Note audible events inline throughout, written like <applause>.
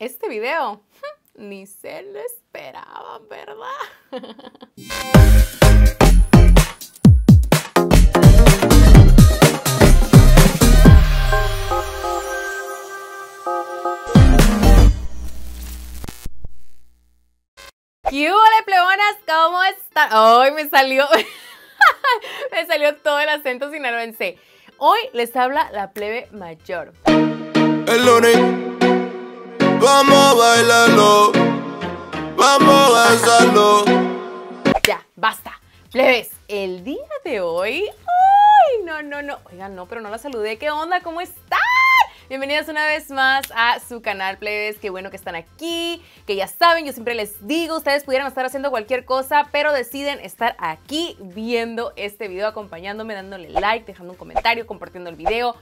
Este video <laughs> ni se lo esperaba, ¿verdad? <laughs> ¿Qué hola, plebonas? ¿Cómo están? ¡Ay, me salió... <laughs> me salió todo el acento sinaloense. Hoy les habla la plebe mayor. El Vamos a bailarlo. Vamos a Ya, basta. Plebes, el día de hoy. ¡Ay! No, no, no. Oigan, no, pero no la saludé. ¿Qué onda? ¿Cómo están? Bienvenidas una vez más a su canal Plebes. Qué bueno que están aquí. Que ya saben, yo siempre les digo, ustedes pudieran estar haciendo cualquier cosa, pero deciden estar aquí viendo este video, acompañándome, dándole like, dejando un comentario, compartiendo el video.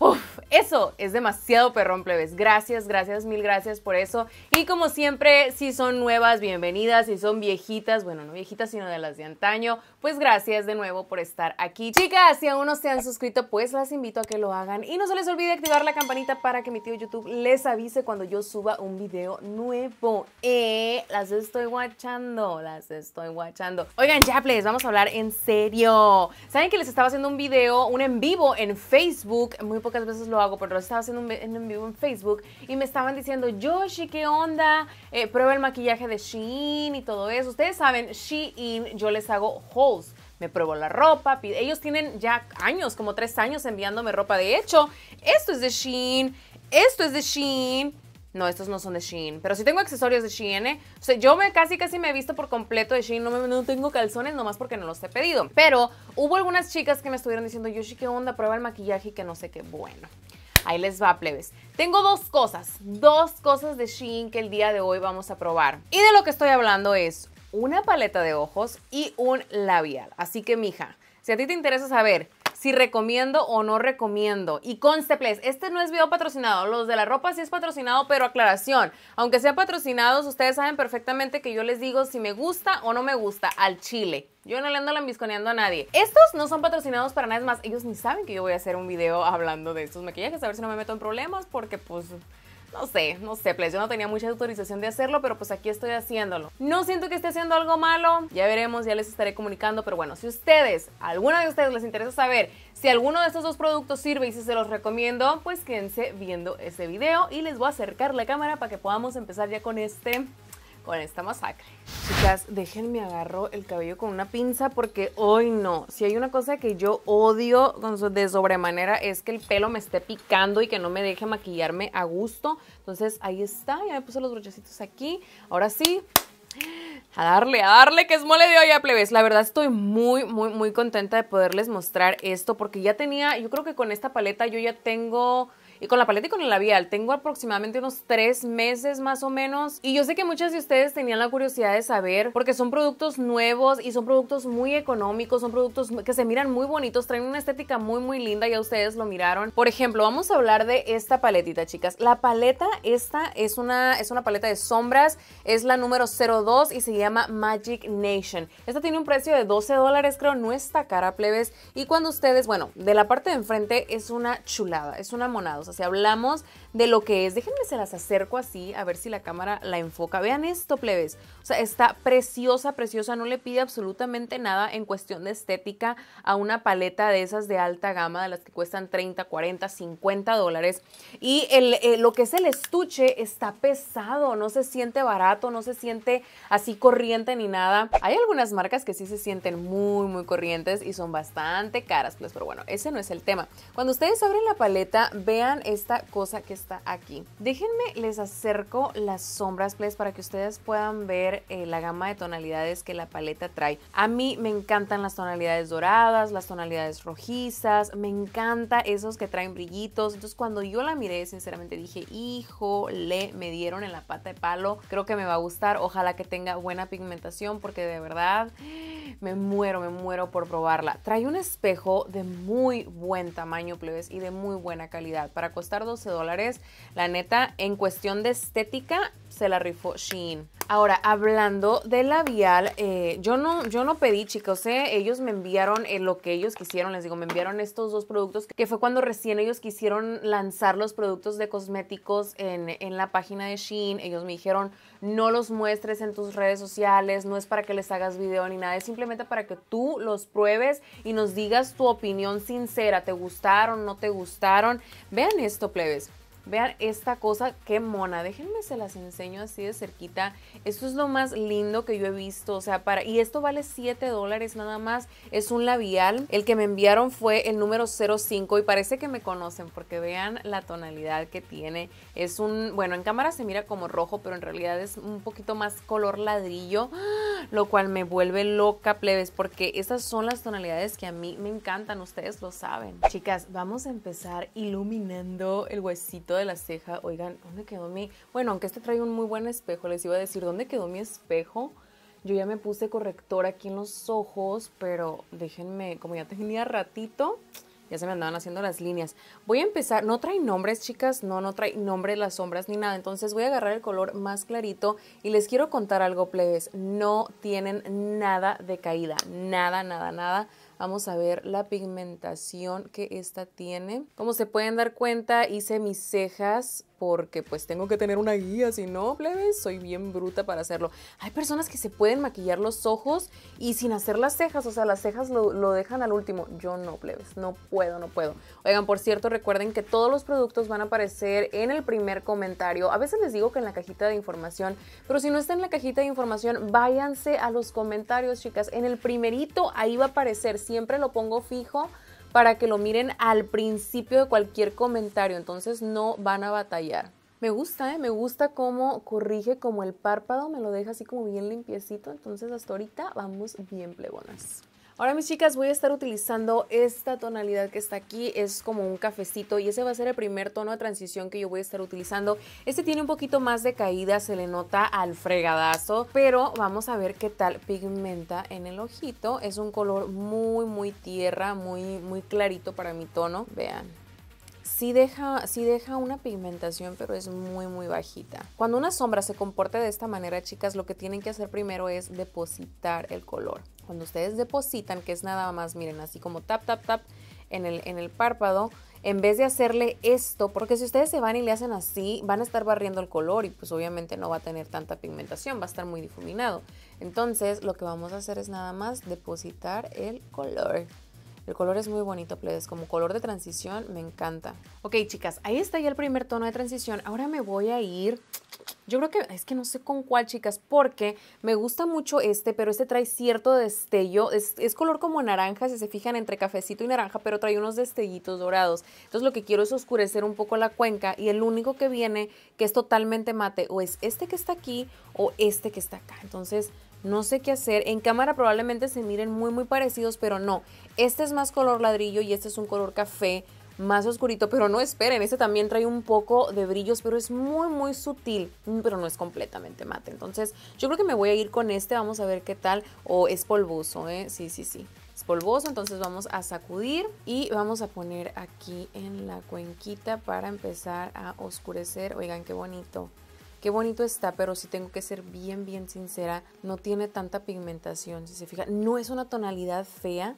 Uf, eso es demasiado perrón, plebes. Gracias, gracias, mil gracias por eso. Y como siempre, si son nuevas, bienvenidas. Si son viejitas, bueno, no viejitas, sino de las de antaño, pues gracias de nuevo por estar aquí. Chicas, si aún no se han suscrito, pues las invito a que lo hagan. Y no se les olvide activar la campanita para que mi tío YouTube les avise cuando yo suba un video nuevo. Eh, las estoy watchando, las estoy watchando Oigan, ya, plebes, vamos a hablar en serio. ¿Saben que les estaba haciendo un video, un en vivo en Facebook muy pocas veces lo hago, pero estaba haciendo un, en vivo en Facebook y me estaban diciendo, Yoshi, ¿qué onda? Eh, prueba el maquillaje de Shein y todo eso. Ustedes saben, Shein, yo les hago hauls me pruebo la ropa. Ellos tienen ya años, como tres años enviándome ropa. De hecho, esto es de Shein, esto es de Shein, no, estos no son de Shein. Pero sí tengo accesorios de Shein, ¿eh? O sea, yo me casi casi me he visto por completo de Shein. No, me, no tengo calzones nomás porque no los he pedido. Pero hubo algunas chicas que me estuvieron diciendo, Yoshi, ¿qué onda? Prueba el maquillaje y que no sé qué. Bueno. Ahí les va, plebes. Tengo dos cosas, dos cosas de Shein que el día de hoy vamos a probar. Y de lo que estoy hablando es una paleta de ojos y un labial. Así que, mija, si a ti te interesa saber si recomiendo o no recomiendo. Y consteples, este no es video patrocinado, los de la ropa sí es patrocinado, pero aclaración, aunque sean patrocinados, ustedes saben perfectamente que yo les digo si me gusta o no me gusta al chile. Yo no le ando lambisconeando a nadie. Estos no son patrocinados para nada, más, ellos ni saben que yo voy a hacer un video hablando de estos maquillajes, a ver si no me meto en problemas, porque pues no sé, no sé, pues yo no tenía mucha autorización de hacerlo, pero pues aquí estoy haciéndolo. No siento que esté haciendo algo malo, ya veremos, ya les estaré comunicando, pero bueno, si ustedes, alguna de ustedes les interesa saber si alguno de estos dos productos sirve y si se los recomiendo, pues quédense viendo ese video y les voy a acercar la cámara para que podamos empezar ya con este con esta masacre. Chicas, déjenme agarro el cabello con una pinza porque hoy no. Si hay una cosa que yo odio de sobremanera es que el pelo me esté picando y que no me deje maquillarme a gusto. Entonces ahí está, ya me puse los brochecitos aquí. Ahora sí, a darle, a darle, que es mole de olla, plebes. La verdad estoy muy, muy, muy contenta de poderles mostrar esto porque ya tenía, yo creo que con esta paleta yo ya tengo y con la paleta y con el labial tengo aproximadamente unos tres meses más o menos. Y yo sé que muchas de ustedes tenían la curiosidad de saber porque son productos nuevos y son productos muy económicos, son productos que se miran muy bonitos, traen una estética muy muy linda, ya ustedes lo miraron. Por ejemplo, vamos a hablar de esta paletita, chicas. La paleta esta es una, es una paleta de sombras, es la número 02 y se llama Magic Nation. Esta tiene un precio de 12 dólares, creo, no está cara, plebes. Y cuando ustedes, bueno, de la parte de enfrente es una chulada, es una monada, o sea, si hablamos de lo que es. Déjenme se las acerco así, a ver si la cámara la enfoca. Vean esto, plebes. O sea, está preciosa, preciosa. No le pide absolutamente nada en cuestión de estética a una paleta de esas de alta gama, de las que cuestan 30, 40, 50 dólares. Y eh, lo que es el estuche está pesado, no se siente barato, no se siente así corriente ni nada. Hay algunas marcas que sí se sienten muy, muy corrientes y son bastante caras, pues, pero bueno, ese no es el tema. Cuando ustedes abren la paleta, vean esta cosa que está aquí. Déjenme, les acerco las sombras, please, para que ustedes puedan ver eh, la gama de tonalidades que la paleta trae. A mí me encantan las tonalidades doradas, las tonalidades rojizas, me encanta esos que traen brillitos. Entonces cuando yo la miré, sinceramente dije, hijo le me dieron en la pata de palo, creo que me va a gustar, ojalá que tenga buena pigmentación porque de verdad me muero, me muero por probarla. Trae un espejo de muy buen tamaño, plebes, y de muy buena calidad para para costar 12 dólares, la neta, en cuestión de estética, se la rifó Shein. Ahora, hablando de labial, eh, yo, no, yo no pedí, chicos, ¿eh? ellos me enviaron eh, lo que ellos quisieron, les digo, me enviaron estos dos productos, que fue cuando recién ellos quisieron lanzar los productos de cosméticos en, en la página de Shein, ellos me dijeron, no los muestres en tus redes sociales, no es para que les hagas video ni nada, es simplemente para que tú los pruebes y nos digas tu opinión sincera, te gustaron, no te gustaron, vean esto, plebes. Vean esta cosa, qué mona. Déjenme se las enseño así de cerquita. Esto es lo más lindo que yo he visto. O sea, para. Y esto vale 7 dólares nada más. Es un labial. El que me enviaron fue el número 05 y parece que me conocen porque vean la tonalidad que tiene. Es un. Bueno, en cámara se mira como rojo, pero en realidad es un poquito más color ladrillo. Lo cual me vuelve loca, plebes, porque estas son las tonalidades que a mí me encantan. Ustedes lo saben. Chicas, vamos a empezar iluminando el huesito de la ceja, oigan, ¿dónde quedó mi? Bueno, aunque este trae un muy buen espejo, les iba a decir, ¿dónde quedó mi espejo? Yo ya me puse corrector aquí en los ojos, pero déjenme, como ya tenía ratito, ya se me andaban haciendo las líneas. Voy a empezar, no trae nombres, chicas, no, no trae nombres las sombras ni nada, entonces voy a agarrar el color más clarito y les quiero contar algo, plebes, no tienen nada de caída, nada, nada, nada Vamos a ver la pigmentación que esta tiene. Como se pueden dar cuenta, hice mis cejas porque pues tengo que tener una guía, si no, plebes, soy bien bruta para hacerlo. Hay personas que se pueden maquillar los ojos y sin hacer las cejas, o sea, las cejas lo, dejan al último. Yo no, plebes, no puedo, no puedo. Oigan, por cierto, recuerden que todos los productos van a aparecer en el primer comentario. A veces les digo que en la cajita de información, pero si no está en la cajita de información, váyanse a los comentarios, chicas. En el primerito, ahí va a aparecer, siempre lo pongo fijo para que lo miren al principio de cualquier comentario, entonces no van a batallar. Me gusta, ¿eh? me gusta cómo corrige como el párpado, me lo deja así como bien limpiecito, entonces hasta ahorita vamos bien plebonas. Ahora mis chicas voy a estar utilizando esta tonalidad que está aquí, es como un cafecito y ese va a ser el primer tono de transición que yo voy a estar utilizando. Este tiene un poquito más de caída, se le nota al fregadazo, pero vamos a ver qué tal pigmenta en el ojito. Es un color muy muy tierra, muy, muy clarito para mi tono, vean. Sí deja, sí deja, una pigmentación, pero es muy, muy bajita. Cuando una sombra se comporta de esta manera, chicas, lo que tienen que hacer primero es depositar el color. Cuando ustedes depositan, que es nada más, miren, así como tap, tap, tap en el, en el párpado, en vez de hacerle esto, porque si ustedes se van y le hacen así, van a estar barriendo el color y pues obviamente no va a tener tanta pigmentación, va a estar muy difuminado. Entonces lo que vamos a hacer es nada más depositar el color. El color es muy bonito, plebes, como color de transición me encanta. Ok, chicas, ahí está ya el primer tono de transición. Ahora me voy a ir... Yo creo que es que no sé con cuál, chicas, porque me gusta mucho este, pero este trae cierto destello. Es, es, color como naranja, si se fijan, entre cafecito y naranja, pero trae unos destellitos dorados. Entonces lo que quiero es oscurecer un poco la cuenca y el único que viene que es totalmente mate o es este que está aquí o este que está acá. Entonces no sé qué hacer. En cámara probablemente se miren muy muy parecidos, pero no. Este es más color ladrillo y este es un color café más oscurito, pero no esperen, este también trae un poco de brillos, pero es muy muy sutil, mm, pero no es completamente mate. Entonces yo creo que me voy a ir con este, vamos a ver qué tal, o es polvoso, ¿eh? sí, sí, sí. Es polvoso, entonces vamos a sacudir y vamos a poner aquí en la cuenquita para empezar a oscurecer. Oigan, qué bonito qué bonito está, pero si tengo que ser bien, bien sincera, no tiene tanta pigmentación, si se fijan, no es una tonalidad fea,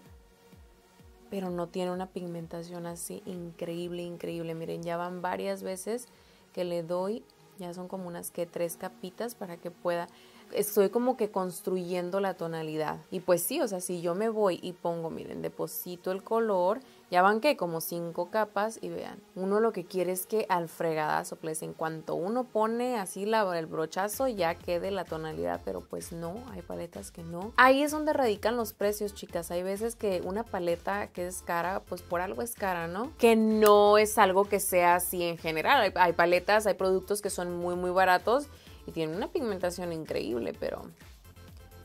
pero no tiene una pigmentación así increíble, increíble. Miren, ya van varias veces que le doy, ya son como unas que tres capitas para que pueda estoy como que construyendo la tonalidad. Y pues sí, o sea, si yo me voy y pongo, miren, deposito el color ya van que como cinco capas y vean, uno lo que quiere es que al fregadazo, pues en cuanto uno pone así el brochazo ya quede la tonalidad, pero pues no, hay paletas que no. Ahí es donde radican los precios, chicas. Hay veces que una paleta que es cara, pues por algo es cara, ¿no? Que no es algo que sea así en general. hay paletas, hay productos que son muy, muy baratos y tienen una pigmentación increíble, pero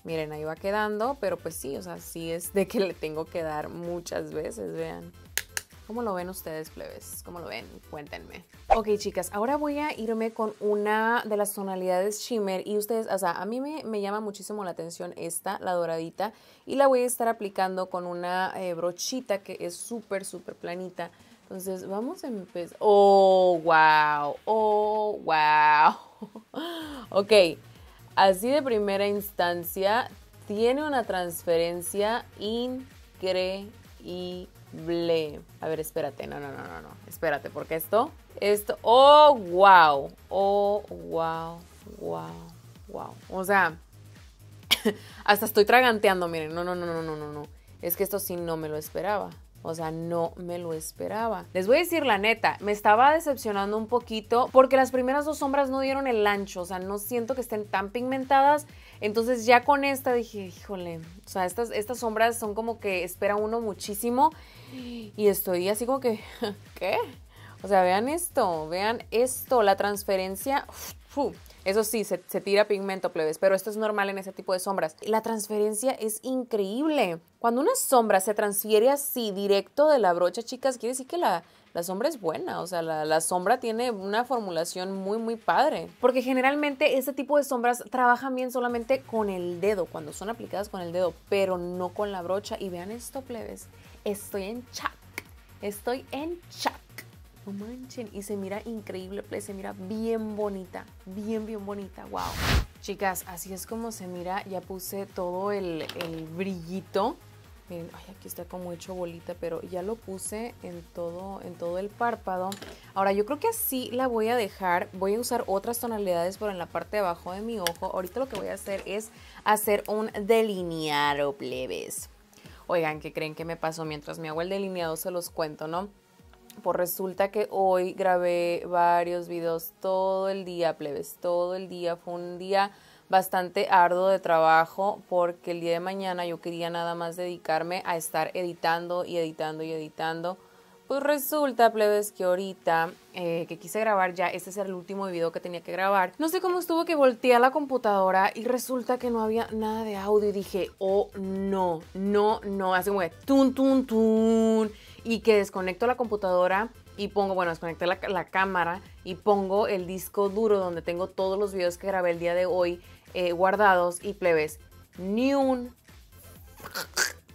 Miren, ahí va quedando, pero pues sí, o sea, sí es de que le tengo que dar muchas veces, vean. ¿Cómo lo ven ustedes, plebes? ¿Cómo lo ven? Cuéntenme. Ok, chicas, ahora voy a irme con una de las tonalidades shimmer y ustedes, o sea, a mí me, llama muchísimo la atención esta, la doradita, y la voy a estar aplicando con una eh, brochita que es súper, súper planita. Entonces, vamos a empezar. ¡Oh, wow! ¡Oh, wow! <laughs> ok, así de primera instancia, tiene una transferencia increíble. A ver, espérate, no, no, no, no, no, espérate, porque esto, esto, oh, wow, oh, wow, wow, wow. O sea, <laughs> hasta estoy traganteando, miren, no, no, no, no, no, no, no. Es que esto sí no me lo esperaba. O sea, no me lo esperaba. Les voy a decir la neta, me estaba decepcionando un poquito porque las primeras dos sombras no dieron el ancho, o sea, no siento que estén tan pigmentadas. Entonces ya con esta dije, híjole, o sea, estas, estas sombras son como que espera uno muchísimo y estoy así como que, <laughs> ¿qué? O sea, vean esto, vean esto, la transferencia... Eso sí, se, tira pigmento, plebes, pero esto es normal en ese tipo de sombras. La transferencia es increíble. Cuando una sombra se transfiere así directo de la brocha, chicas, quiere decir que la, sombra es buena, o sea, la, la, sombra tiene una formulación muy, muy padre. Porque generalmente este tipo de sombras trabajan bien solamente con el dedo, cuando son aplicadas con el dedo, pero no con la brocha. Y vean esto, plebes, estoy en chat, estoy en chat no manchen, y se mira increíble, pues, se mira bien bonita, bien, bien bonita, wow. Chicas, así es como se mira, ya puse todo el, brillito, miren, ay, aquí está como hecho bolita, pero ya lo puse en todo, en todo el párpado. Ahora, yo creo que así la voy a dejar, voy a usar otras tonalidades, pero en la parte de abajo de mi ojo, ahorita lo que voy a hacer es hacer un delineado, oh, plebes. Oigan, ¿qué creen que me pasó? Mientras me hago el delineado se los cuento, ¿no? Pues resulta que hoy grabé varios videos todo el día, plebes, todo el día. Fue un día bastante arduo de trabajo porque el día de mañana yo quería nada más dedicarme a estar editando y editando y editando pues resulta, plebes, que ahorita eh, que quise grabar ya, este es el último video que tenía que grabar. No sé cómo estuvo que volteé a la computadora y resulta que no había nada de audio y dije, oh no, no, no, Hace como que tun, tun, tun, y que desconecto la computadora y pongo, bueno, desconecté la, cámara y pongo el disco duro donde tengo todos los videos que grabé el día de hoy eh, guardados y plebes, ni un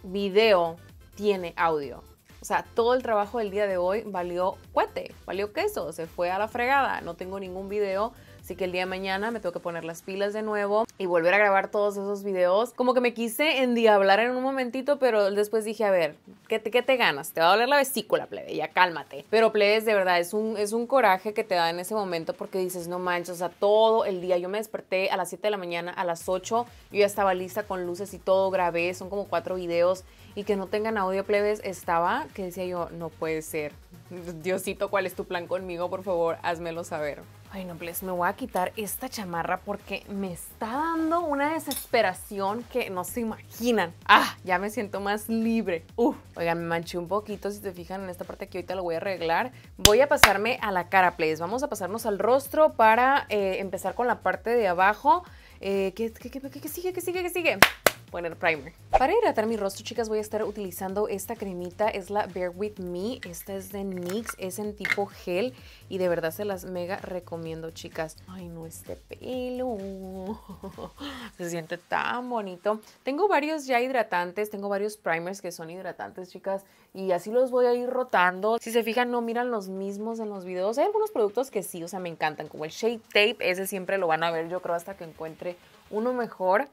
video tiene audio. O sea, todo el trabajo del día de hoy valió cuete, valió queso, se fue a la fregada, no tengo ningún video. Así que el día de mañana me tengo que poner las pilas de nuevo y volver a grabar todos esos videos. Como que me quise endiablar en un momentito, pero después dije, a ver, ¿qué te, te ganas? Te va a doler la vesícula, plebe, ya cálmate. Pero plebes, de verdad, es un, es un coraje que te da en ese momento porque dices, no manches, o sea, todo el día. Yo me desperté a las 7 de la mañana, a las 8, yo ya estaba lista con luces y todo, grabé, son como cuatro videos y que no tengan audio plebes estaba, que decía yo, no puede ser. Diosito, ¿cuál es tu plan conmigo? Por favor, házmelo saber. Ay, no, plebes, me voy a quitar esta chamarra porque me está dando una desesperación que no se imaginan. Ah, ya me siento más libre. Uf, oigan, me manché un poquito, si te fijan en esta parte que ahorita lo voy a arreglar. Voy a pasarme a la cara, plebes. Vamos a pasarnos al rostro para eh, empezar con la parte de abajo. Eh, ¿qué, qué, qué, qué sigue? ¿Qué sigue? ¿Qué sigue? poner primer. Para hidratar mi rostro, chicas, voy a estar utilizando esta cremita. Es la Bear With Me. Esta es de NYX. Es en tipo gel. Y de verdad se las mega recomiendo, chicas. Ay, no, este pelo. <laughs> Se siente tan bonito. Tengo varios ya hidratantes. Tengo varios primers que son hidratantes, chicas. Y así los voy a ir rotando. Si se fijan, no miran los mismos en los videos. Hay algunos productos que sí, o sea, me encantan. Como el Shape Tape. Ese siempre lo van a ver, yo creo, hasta que encuentre uno mejor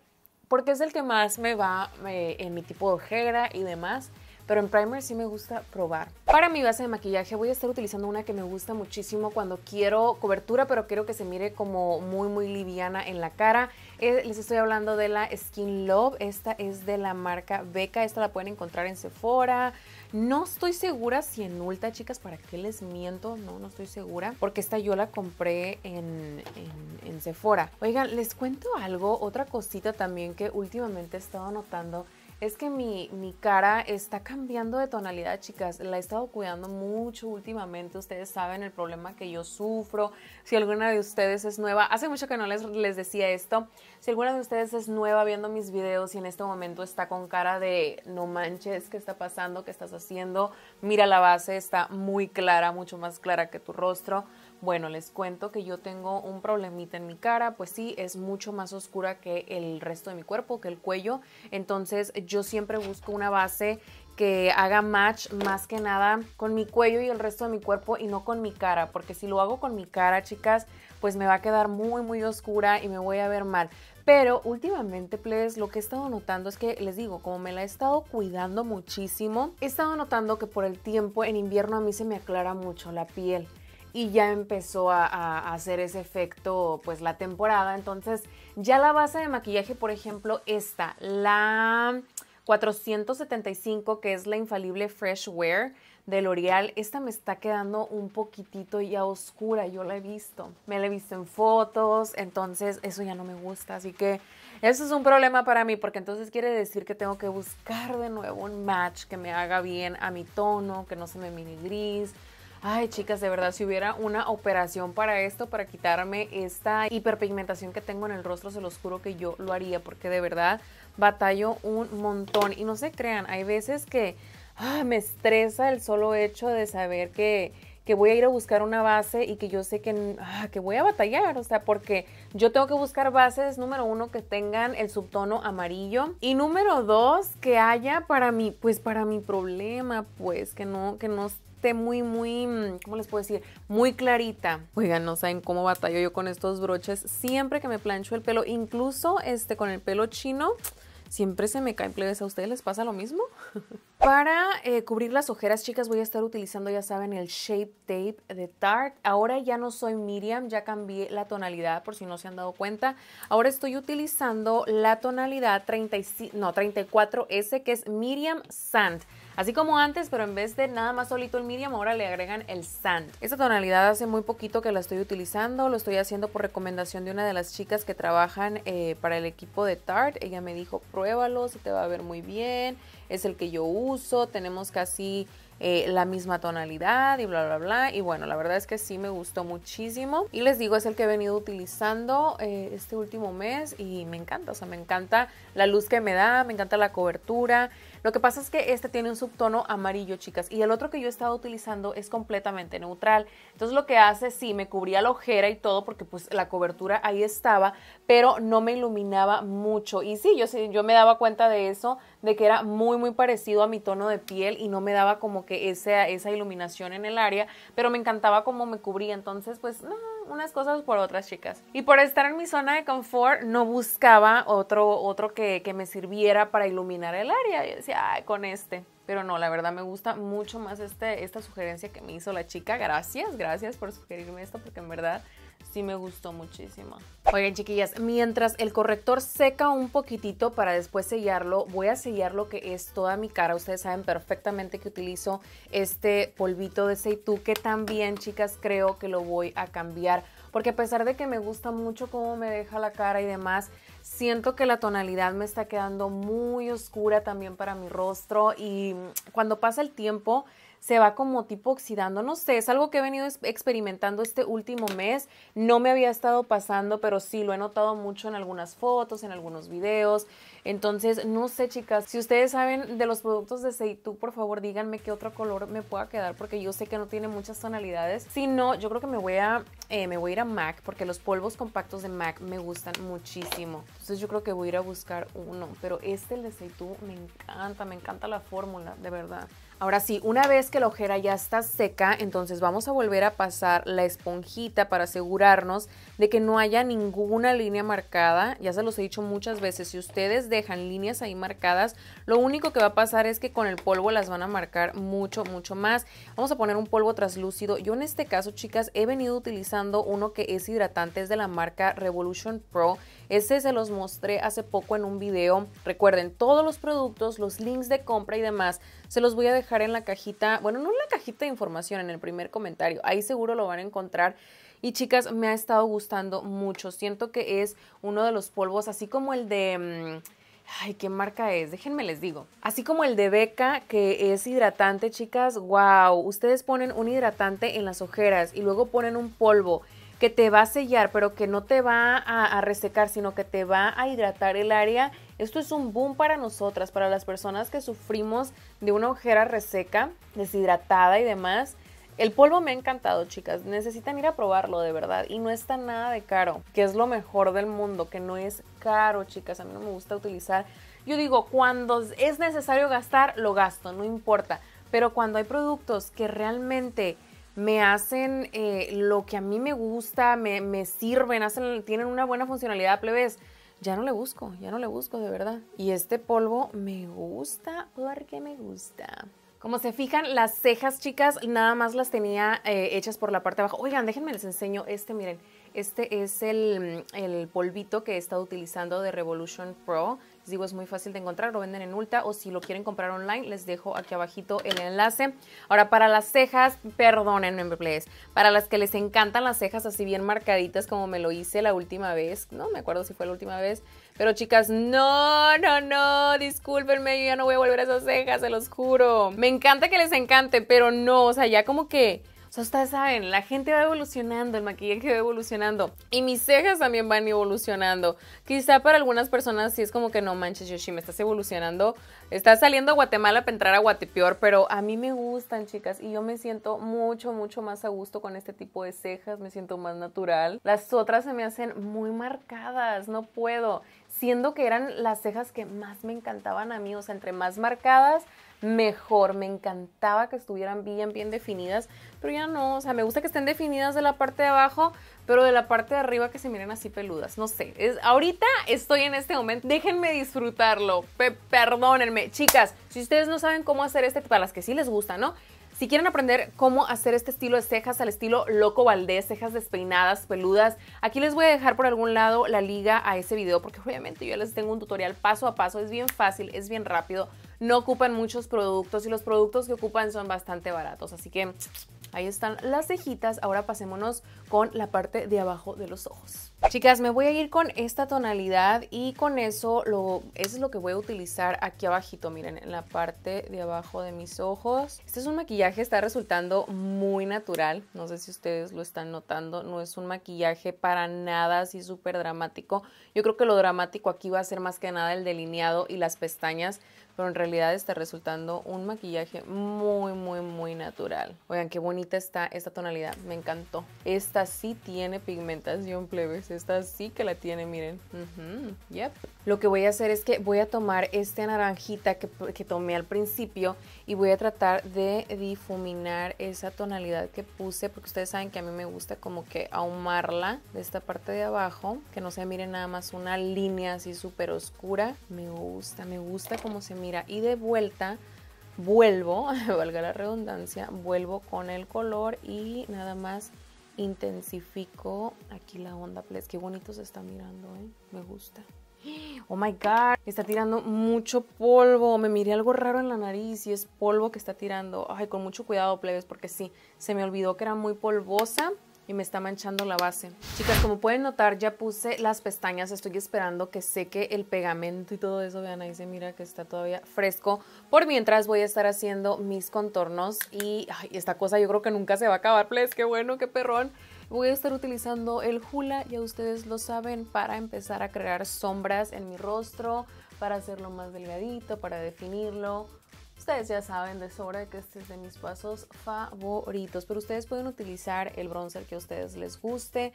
porque es el que más me va eh, en mi tipo de ojera y demás. Pero en primer sí me gusta probar. Para mi base de maquillaje voy a estar utilizando una que me gusta muchísimo cuando quiero cobertura, pero quiero que se mire como muy, muy liviana en la cara. Eh, les estoy hablando de la Skin Love. Esta es de la marca Beca. Esta la pueden encontrar en Sephora, no estoy segura si en Ulta, chicas, ¿para qué les miento? No, no estoy segura. Porque esta yo la compré en, en Sephora. Oigan, les cuento algo, otra cosita también que últimamente he estado notando es que mi, cara está cambiando de tonalidad, chicas. La he estado cuidando mucho últimamente. Ustedes saben el problema que yo sufro. Si alguna de ustedes es nueva, hace mucho que no les, les decía esto. Si alguna de ustedes es nueva viendo mis videos y en este momento está con cara de no manches, ¿qué está pasando? ¿Qué estás haciendo? Mira la base, está muy clara, mucho más clara que tu rostro. Bueno, les cuento que yo tengo un problemita en mi cara, pues sí, es mucho más oscura que el resto de mi cuerpo, que el cuello. Entonces yo siempre busco una base que haga match más que nada con mi cuello y el resto de mi cuerpo y no con mi cara, porque si lo hago con mi cara, chicas, pues me va a quedar muy, muy oscura y me voy a ver mal. Pero últimamente, plebes, lo que he estado notando es que, les digo, como me la he estado cuidando muchísimo, he estado notando que por el tiempo en invierno a mí se me aclara mucho la piel y ya empezó a, hacer ese efecto pues la temporada. Entonces ya la base de maquillaje, por ejemplo, esta, la 475 que es la infalible Fresh Wear de L'Oreal, esta me está quedando un poquitito ya oscura, yo la he visto, me la he visto en fotos, entonces eso ya no me gusta, así que eso es un problema para mí, porque entonces quiere decir que tengo que buscar de nuevo un match que me haga bien a mi tono, que no se me mini gris, Ay, chicas, de verdad, si hubiera una operación para esto, para quitarme esta hiperpigmentación que tengo en el rostro, se los juro que yo lo haría, porque de verdad batallo un montón. Y no se crean, hay veces que ah, me estresa el solo hecho de saber que voy a ir a buscar una base y que yo sé que, ah, que voy a batallar, o sea, porque yo tengo que buscar bases, número uno, que tengan el subtono amarillo y número dos, que haya para mí, pues para mi problema, pues que no, que no muy, muy, mm, ¿cómo les puedo decir? Muy clarita. Oigan, no saben cómo batallo yo con estos broches. Siempre que me plancho el pelo, incluso este con el pelo chino, siempre se me caen plebes. ¿A ustedes les pasa lo mismo? <laughs> Para eh, cubrir las ojeras, chicas, voy a estar utilizando, ya saben, el Shape Tape de Tarte. Ahora ya no soy Miriam, ya cambié la tonalidad, por si no se han dado cuenta. Ahora estoy utilizando la tonalidad 34S, que es Miriam Sand. Así como antes, pero en vez de nada más solito el medium, ahora le agregan el sand. Esta tonalidad hace muy poquito que la estoy utilizando, lo estoy haciendo por recomendación de una de las chicas que trabajan eh, para el equipo de Tarte. Ella me dijo, pruébalo, se te va a ver muy bien es el que yo uso, tenemos casi eh, la misma tonalidad y bla, bla, bla. Y bueno, la verdad es que sí me gustó muchísimo. Y les digo, es el que he venido utilizando eh, este último mes y me encanta, o sea, me encanta la luz que me da, me encanta la cobertura. Lo que pasa es que este tiene un subtono amarillo, chicas, y el otro que yo he estado utilizando es completamente neutral. Entonces lo que hace, sí, me cubría la ojera y todo porque pues la cobertura ahí estaba, pero no me iluminaba mucho. Y sí, yo, yo me daba cuenta de eso de que era muy muy parecido a mi tono de piel y no me daba como que esa, esa iluminación en el área, pero me encantaba cómo me cubría, entonces pues unas cosas por otras chicas. Y por estar en mi zona de confort no buscaba otro, otro que, me sirviera para iluminar el área, yo decía, ay, con este. Pero no, la verdad me gusta mucho más este, esta sugerencia que me hizo la chica. Gracias, gracias por sugerirme esto porque en verdad sí me gustó muchísimo. Oigan chiquillas, mientras el corrector seca un poquitito para después sellarlo, voy a sellar lo que es toda mi cara. Ustedes saben perfectamente que utilizo este polvito de seitu que también chicas creo que lo voy a cambiar porque a pesar de que me gusta mucho cómo me deja la cara y demás, siento que la tonalidad me está quedando muy oscura también para mi rostro y cuando pasa el tiempo se va como tipo oxidando. No sé, es algo que he venido experimentando este último mes. No me había estado pasando, pero sí lo he notado mucho en algunas fotos, en algunos videos. Entonces, no sé, chicas, si ustedes saben de los productos de Seitu, por favor, díganme qué otro color me pueda quedar, porque yo sé que no tiene muchas tonalidades. Si no, yo creo que me voy a, eh, me voy a ir a MAC, porque los polvos compactos de MAC me gustan muchísimo. Entonces, yo creo que voy a ir a buscar uno, pero este, el de Seitu, me encanta, me encanta la fórmula, de verdad. Ahora sí, una vez que la ojera ya está seca, entonces vamos a volver a pasar la esponjita para asegurarnos de que no haya ninguna línea marcada. Ya se los he dicho muchas veces, si ustedes dejan líneas ahí marcadas, lo único que va a pasar es que con el polvo las van a marcar mucho, mucho más. Vamos a poner un polvo traslúcido. Yo en este caso, chicas, he venido utilizando uno que es hidratante, es de la marca Revolution Pro. Ese se los mostré hace poco en un video. Recuerden, todos los productos, los links de compra y demás se los voy a dejar en la cajita, bueno, no en la cajita de información, en el primer comentario. Ahí seguro lo van a encontrar. Y chicas, me ha estado gustando mucho. Siento que es uno de los polvos, así como el de... Mm, ay, qué marca es, déjenme les digo. Así como el de Beca, que es hidratante, chicas, wow. Ustedes ponen un hidratante en las ojeras y luego ponen un polvo que te va a sellar, pero que no te va a, resecar, sino que te va a hidratar el área. Esto es un boom para nosotras, para las personas que sufrimos de una ojera reseca, deshidratada y demás. El polvo me ha encantado, chicas. Necesitan ir a probarlo de verdad. Y no está nada de caro, que es lo mejor del mundo, que no es caro, chicas. A mí no me gusta utilizar. Yo digo, cuando es necesario gastar, lo gasto, no importa. Pero cuando hay productos que realmente me hacen eh, lo que a mí me gusta, me, sirven, hacen, tienen una buena funcionalidad, plebes. Ya no le busco, ya no le busco, de verdad. Y este polvo me gusta porque me gusta. Como se fijan, las cejas, chicas, nada más las tenía eh, hechas por la parte de abajo. Oigan, déjenme les enseño este, miren. Este es el, el polvito que he estado utilizando de Revolution Pro. Les digo, es muy fácil de encontrar, lo venden en Ulta o si lo quieren comprar online, les dejo aquí abajito el enlace. Ahora, para las cejas, perdónenme, please. Para las que les encantan las cejas así bien marcaditas como me lo hice la última vez, no me acuerdo si fue la última vez, pero chicas, no, no, no, discúlpenme, yo ya no voy a volver a esas cejas, se los juro. Me encanta que les encante, pero no, o sea, ya como que ustedes saben, la gente va evolucionando, el maquillaje va evolucionando. Y mis cejas también van evolucionando. Quizá para algunas personas sí es como que no manches, Yoshi, me estás evolucionando. Estás saliendo a Guatemala para entrar a Guatepeor, pero a mí me gustan, chicas. Y yo me siento mucho, mucho más a gusto con este tipo de cejas. Me siento más natural. Las otras se me hacen muy marcadas. No puedo siendo que eran las cejas que más me encantaban a mí, o sea, entre más marcadas, mejor. Me encantaba que estuvieran bien, bien definidas, pero ya no, o sea, me gusta que estén definidas de la parte de abajo, pero de la parte de arriba que se miren así peludas. No sé, es, ahorita estoy en este momento, déjenme disfrutarlo, perdónenme. Chicas, si ustedes no saben cómo hacer este, para las que sí les gusta, ¿no? Si quieren aprender cómo hacer este estilo de cejas al estilo Loco Valdés, cejas despeinadas, peludas, aquí les voy a dejar por algún lado la liga a ese video porque obviamente yo les tengo un tutorial paso a paso, es bien fácil, es bien rápido, no ocupan muchos productos y los productos que ocupan son bastante baratos, así que Ahí están las cejitas. Ahora pasémonos con la parte de abajo de los ojos. Chicas, me voy a ir con esta tonalidad y con eso, lo, eso es lo que voy a utilizar aquí abajito, miren, en la parte de abajo de mis ojos. Este es un maquillaje, está resultando muy natural, no sé si ustedes lo están notando, no es un maquillaje para nada así súper dramático. Yo creo que lo dramático aquí va a ser más que nada el delineado y las pestañas, pero en realidad está resultando un maquillaje muy, muy, muy natural. Oigan, qué bonita está esta tonalidad, me encantó. Esta sí tiene pigmentación, plebes, esta sí que la tiene, miren. yep. Lo que voy a hacer es que voy a tomar este naranjita que, que tomé al principio y voy a tratar de difuminar esa tonalidad que puse porque ustedes saben que a mí me gusta como que ahumarla de esta parte de abajo, que no se mire nada más una línea así súper oscura. Me gusta, me gusta cómo se mira y de vuelta vuelvo, <laughs> valga la redundancia, vuelvo con el color y nada más intensifico aquí la onda. Please, qué bonito se está mirando, ¿eh? me gusta oh my god, está tirando mucho polvo, me miré algo raro en la nariz y es polvo que está tirando. Ay, con mucho cuidado, plebes, porque sí, se me olvidó que era muy polvosa y me está manchando la base. Chicas, como pueden notar, ya puse las pestañas, estoy esperando que seque el pegamento y todo eso, vean ahí se mira que está todavía fresco. Por mientras voy a estar haciendo mis contornos y esta cosa yo creo que nunca se va a acabar, plebes, qué bueno, qué perrón. Voy a estar utilizando el Hula, ya ustedes lo saben, para empezar a crear sombras en mi rostro, para hacerlo más delgadito, para definirlo. Ustedes ya saben de sobra que este es de mis pasos favoritos, pero ustedes pueden utilizar el bronzer que a ustedes les guste.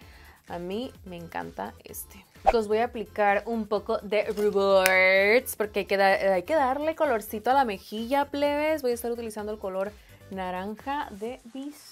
A mí me encanta este. Los voy a aplicar un poco de rewards porque hay que, darle colorcito a la mejilla, plebes. Voy a estar utilizando el color naranja de bis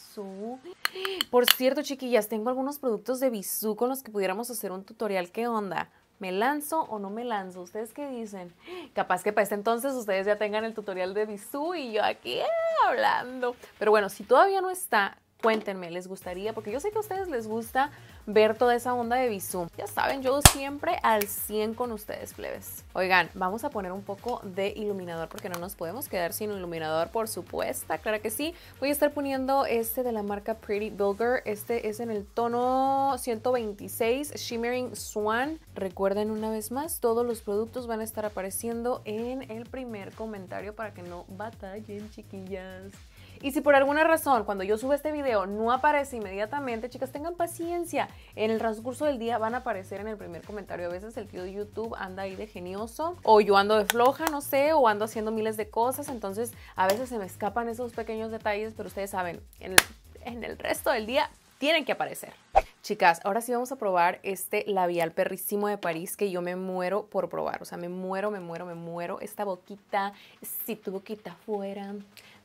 por cierto, chiquillas, tengo algunos productos de Bisú con los que pudiéramos hacer un tutorial. ¿Qué onda? ¿Me lanzo o no me lanzo? ¿Ustedes qué dicen? Capaz que para este entonces ustedes ya tengan el tutorial de Bisú y yo aquí hablando. Pero bueno, si todavía no está, cuéntenme, ¿les gustaría? Porque yo sé que a ustedes les gusta ver toda esa onda de Bizum. Ya saben, yo siempre al 100 con ustedes, plebes. Oigan, vamos a poner un poco de iluminador porque no nos podemos quedar sin iluminador, por supuesto, claro que sí. Voy a estar poniendo este de la marca Pretty Bulger. Este es en el tono 126 Shimmering Swan. Recuerden una vez más, todos los productos van a estar apareciendo en el primer comentario para que no batallen, chiquillas. Y si por alguna razón cuando yo subo este video no aparece inmediatamente, chicas, tengan paciencia. En el transcurso del día van a aparecer en el primer comentario. A veces el tío de YouTube anda ahí de genioso o yo ando de floja, no sé, o ando haciendo miles de cosas. Entonces a veces se me escapan esos pequeños detalles, pero ustedes saben, en el, en el resto del día tienen que aparecer. Chicas, ahora sí vamos a probar este labial perrísimo de París que yo me muero por probar. O sea, me muero, me muero, me muero. Esta boquita, si tu boquita fuera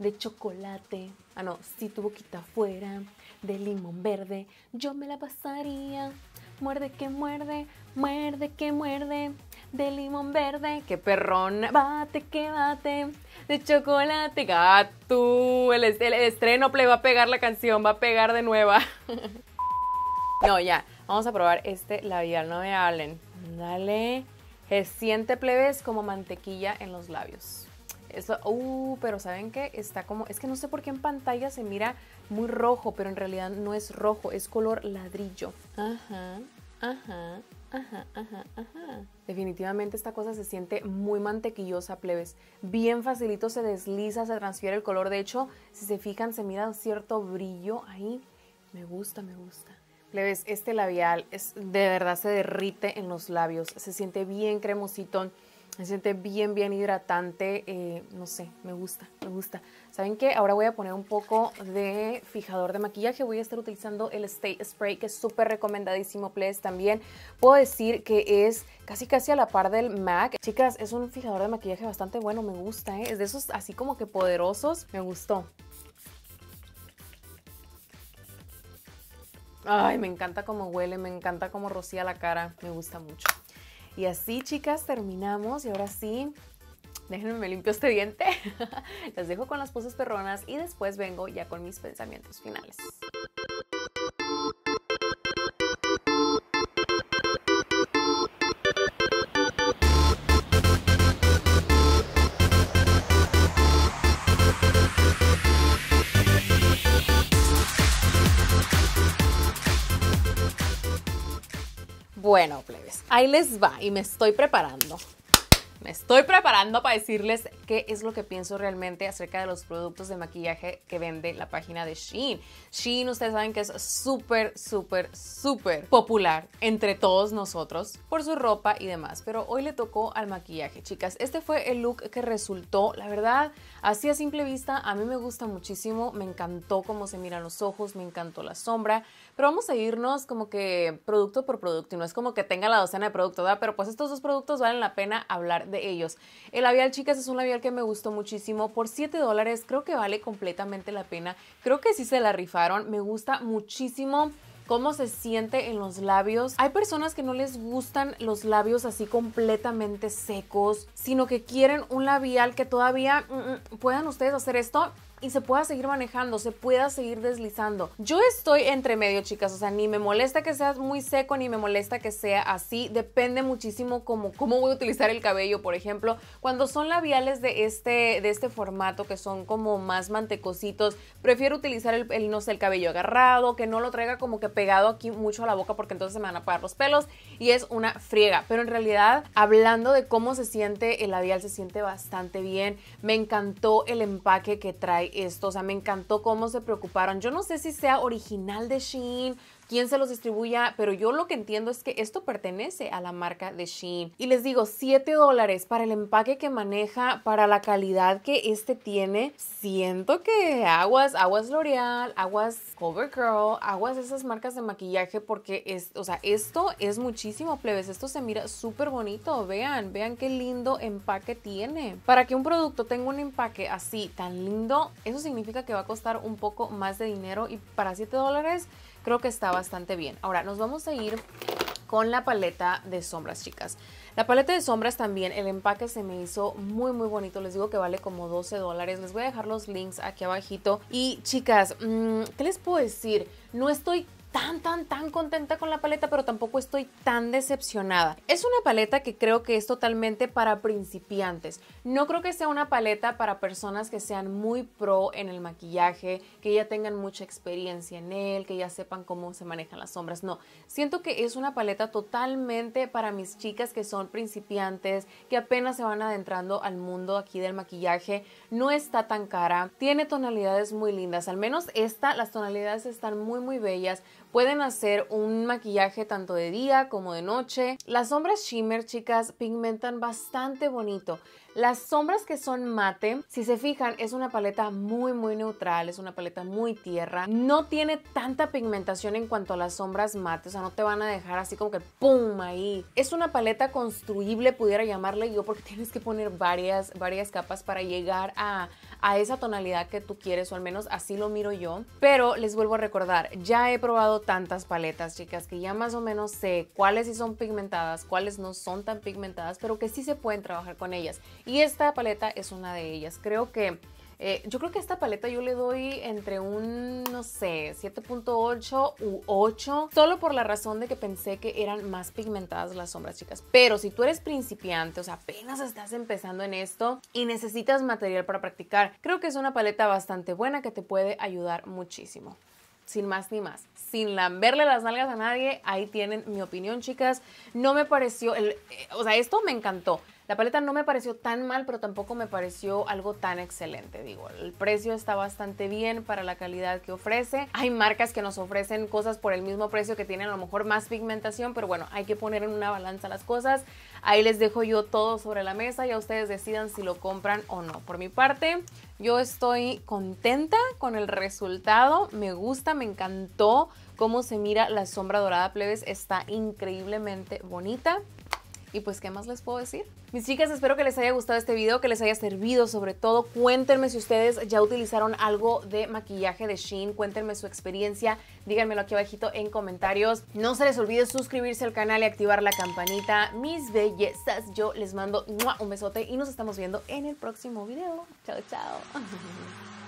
de chocolate. Ah, no, si tu boquita fuera de limón verde, yo me la pasaría. Muerde que muerde, muerde que muerde de limón verde, Qué perrón, bate que bate, de chocolate, gato, el, el, estreno le va a pegar la canción, va a pegar de nueva. <laughs> No, ya. Vamos a probar este labial, no de hablen Dale. Se siente plebes como mantequilla en los labios. Eso, uh, pero ¿saben qué? Está como, es que no sé por qué en pantalla se mira muy rojo, pero en realidad no es rojo, es color ladrillo. Ajá, ajá, ajá, ajá, ajá. Definitivamente esta cosa se siente muy mantequillosa, plebes. Bien facilito se desliza, se transfiere el color. De hecho, si se fijan, se mira cierto brillo ahí. Me gusta, me gusta. Plebes, este labial es, de verdad se derrite en los labios, se siente bien cremosito, se siente bien, bien hidratante, eh, no sé, me gusta, me gusta. ¿Saben qué? Ahora voy a poner un poco de fijador de maquillaje, voy a estar utilizando el Stay Spray, que es súper recomendadísimo, plebes, también. Puedo decir que es casi casi a la par del MAC. Chicas, es un fijador de maquillaje bastante bueno, me gusta, ¿eh? es de esos así como que poderosos, me gustó. Ay, me encanta cómo huele, me encanta cómo rocía la cara, me gusta mucho. Y así, chicas, terminamos y ahora sí, déjenme me limpio este diente. <laughs> las dejo con las poses perronas y después vengo ya con mis pensamientos finales. Bueno, plebes, ahí les va y me estoy preparando. Me estoy preparando para decirles qué es lo que pienso realmente acerca de los productos de maquillaje que vende la página de Shein. Shein, ustedes saben que es súper, súper, súper popular entre todos nosotros por su ropa y demás. Pero hoy le tocó al maquillaje, chicas. Este fue el look que resultó. La verdad, así a simple vista, a mí me gusta muchísimo. Me encantó cómo se miran los ojos, me encantó la sombra. Pero vamos a irnos como que producto por producto y no es como que tenga la docena de producto ¿verdad? Pero pues estos dos productos valen la pena hablar de ellos. El labial, chicas, es un labial que me gustó muchísimo. Por 7 dólares creo que vale completamente la pena. Creo que sí se la rifaron. Me gusta muchísimo cómo se siente en los labios. Hay personas que no les gustan los labios así completamente secos, sino que quieren un labial que todavía mm, mm, puedan ustedes hacer esto y se pueda seguir manejando, se pueda seguir deslizando. Yo estoy entre medio, chicas, o sea, ni me molesta que seas muy seco, ni me molesta que sea así, depende muchísimo como cómo voy a utilizar el cabello, por ejemplo, cuando son labiales de este, de este formato que son como más mantecositos, prefiero utilizar el, no el cabello agarrado, que no lo traiga como que pegado aquí mucho a la boca porque entonces se me van a apagar los pelos y es una friega, pero en realidad, hablando de cómo se siente el labial, se siente bastante bien, me encantó el empaque que trae esto. O sea, me encantó cómo se preocuparon. Yo no sé si sea original de Shein, quién se los distribuya, pero yo lo que entiendo es que esto pertenece a la marca de Shein. Y les digo, 7 dólares para el empaque que maneja, para la calidad que este tiene. Siento que aguas, aguas L'Oreal, aguas CoverGirl, aguas esas marcas de maquillaje, porque es, o sea, esto es muchísimo, plebes. Esto se mira súper bonito. Vean, vean qué lindo empaque tiene. Para que un producto tenga un empaque así tan lindo, eso significa que va a costar un poco más de dinero y para 7 dólares creo que está bastante bien. Ahora nos vamos a ir con la paleta de sombras, chicas. La paleta de sombras también, el empaque se me hizo muy muy bonito, les digo que vale como 12 dólares, les voy a dejar los links aquí abajito. Y chicas, mm, ¿qué les puedo decir? No estoy tan, tan, tan contenta con la paleta, pero tampoco estoy tan decepcionada. Es una paleta que creo que es totalmente para principiantes. No creo que sea una paleta para personas que sean muy pro en el maquillaje, que ya tengan mucha experiencia en él, que ya sepan cómo se manejan las sombras. No, siento que es una paleta totalmente para mis chicas que son principiantes, que apenas se van adentrando al mundo aquí del maquillaje. No está tan cara, tiene tonalidades muy lindas, al menos esta, las tonalidades están muy, muy bellas Pueden hacer un maquillaje tanto de día como de noche. Las sombras shimmer, chicas, pigmentan bastante bonito. Las sombras que son mate, si se fijan, es una paleta muy, muy neutral, es una paleta muy tierra. No tiene tanta pigmentación en cuanto a las sombras mate, o sea, no te van a dejar así como que ¡pum! ahí. Es una paleta construible, pudiera llamarle yo, porque <laughs> tienes que poner varias, varias capas para llegar a, a esa tonalidad que tú quieres, o al menos así lo miro yo. Pero les vuelvo a recordar, ya he probado tantas paletas, chicas, que ya más o menos sé cuáles sí son pigmentadas, cuáles no son tan pigmentadas, pero que sí se pueden trabajar con ellas. Y esta paleta es una de ellas. Creo que eh, yo creo que esta paleta yo le doy entre un, no sé, 7.8 u 8, solo por la razón de que pensé que eran más pigmentadas las sombras, chicas. Pero si tú eres principiante, o sea, apenas estás empezando en esto y necesitas material para practicar, creo que es una paleta bastante buena que te puede ayudar muchísimo sin más ni más, sin lamberle las nalgas a nadie, ahí tienen mi opinión, chicas. No me pareció, el, eh, o sea, esto me encantó. La paleta no me pareció tan mal, pero tampoco me pareció algo tan excelente. Digo, el precio está bastante bien para la calidad que ofrece. Hay marcas que nos ofrecen cosas por el mismo precio que tienen a lo mejor más pigmentación, pero bueno, hay que poner en una balanza las cosas. Ahí les dejo yo todo sobre la mesa y a ustedes decidan si lo compran o no. Por mi parte, yo estoy contenta con el resultado. Me gusta, me encantó cómo se mira la sombra dorada plebes. Está increíblemente bonita. Y pues, ¿qué más les puedo decir? Mis chicas, espero que les haya gustado este video, que les haya servido sobre todo. Cuéntenme si ustedes ya utilizaron algo de maquillaje de Shein, cuéntenme su experiencia, díganmelo aquí abajito en comentarios. No se les olvide suscribirse al canal y activar la campanita. Mis bellezas, yo les mando un besote y nos estamos viendo en el próximo video. Chao, chao. <laughs>